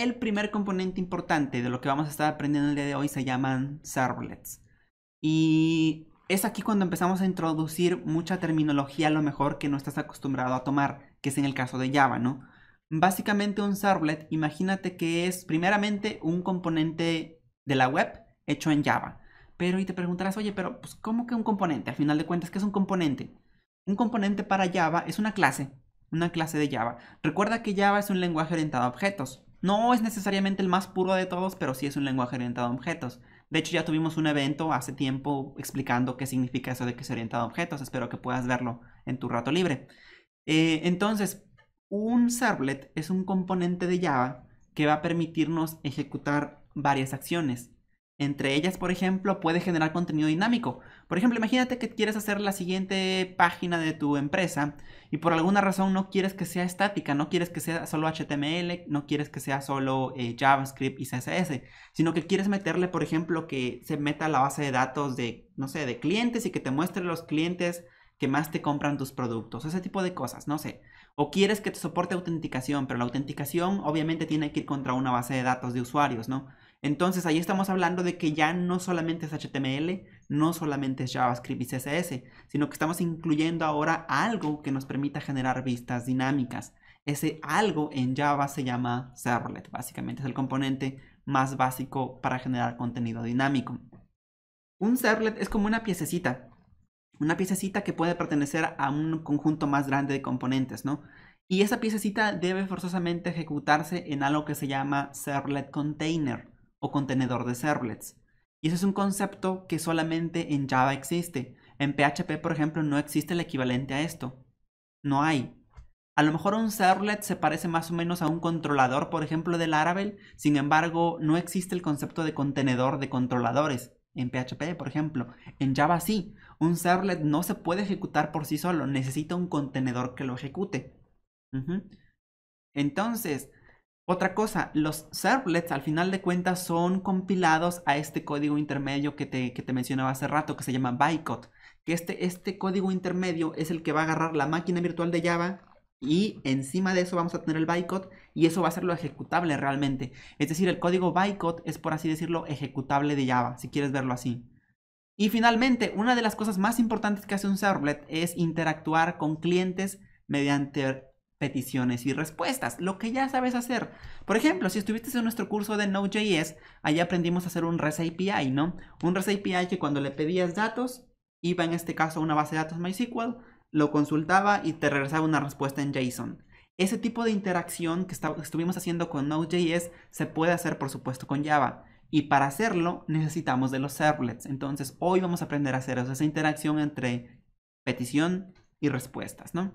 El primer componente importante de lo que vamos a estar aprendiendo el día de hoy se llaman servlets. Y es aquí cuando empezamos a introducir mucha terminología a lo mejor que no estás acostumbrado a tomar, que es en el caso de Java, ¿no? Básicamente un servlet, imagínate que es primeramente un componente de la web hecho en Java. Pero y te preguntarás, oye, pero pues, ¿cómo que un componente? Al final de cuentas, ¿qué es un componente? Un componente para Java es una clase, una clase de Java. Recuerda que Java es un lenguaje orientado a objetos. No es necesariamente el más puro de todos, pero sí es un lenguaje orientado a objetos. De hecho, ya tuvimos un evento hace tiempo explicando qué significa eso de que es orientado a objetos. Espero que puedas verlo en tu rato libre. Eh, entonces, un servlet es un componente de Java que va a permitirnos ejecutar varias acciones. Entre ellas, por ejemplo, puede generar contenido dinámico. Por ejemplo, imagínate que quieres hacer la siguiente página de tu empresa y por alguna razón no quieres que sea estática, no quieres que sea solo HTML, no quieres que sea solo eh, JavaScript y CSS, sino que quieres meterle, por ejemplo, que se meta la base de datos de, no sé, de clientes y que te muestre los clientes que más te compran tus productos, ese tipo de cosas, no sé. O quieres que te soporte autenticación, pero la autenticación obviamente tiene que ir contra una base de datos de usuarios, ¿no? Entonces ahí estamos hablando de que ya no solamente es HTML, no solamente es JavaScript y CSS, sino que estamos incluyendo ahora algo que nos permita generar vistas dinámicas. Ese algo en Java se llama servlet, básicamente es el componente más básico para generar contenido dinámico. Un servlet es como una piececita, una piececita que puede pertenecer a un conjunto más grande de componentes, ¿no? Y esa piececita debe forzosamente ejecutarse en algo que se llama servlet container o contenedor de servlets. Y ese es un concepto que solamente en Java existe. En PHP, por ejemplo, no existe el equivalente a esto. No hay. A lo mejor un servlet se parece más o menos a un controlador, por ejemplo, del Laravel. Sin embargo, no existe el concepto de contenedor de controladores. En PHP, por ejemplo. En Java sí. Un servlet no se puede ejecutar por sí solo. Necesita un contenedor que lo ejecute. Entonces, otra cosa, los servlets al final de cuentas son compilados a este código intermedio que te, mencionaba hace rato que se llama bytecode. que este, este código intermedio es el que va a agarrar la máquina virtual de Java y encima de eso vamos a tener el bytecode y eso va a ser lo ejecutable realmente. Es decir, el código bytecode es por así decirlo ejecutable de Java, si quieres verlo así. Y finalmente, una de las cosas más importantes que hace un servlet es interactuar con clientes mediante peticiones y respuestas, lo que ya sabes hacer. Por ejemplo, si estuviste en nuestro curso de Node.js, ahí aprendimos a hacer un REST API, ¿no? Un REST API que cuando le pedías datos, iba en este caso a una base de datos MySQL, lo consultaba y te regresaba una respuesta en JSON. Ese tipo de interacción que estuvimos haciendo con Node.js se puede hacer, por supuesto, con Java. Y para hacerlo necesitamos de los servlets. Entonces, hoy vamos a aprender a hacer esa interacción entre petición y respuestas, ¿no?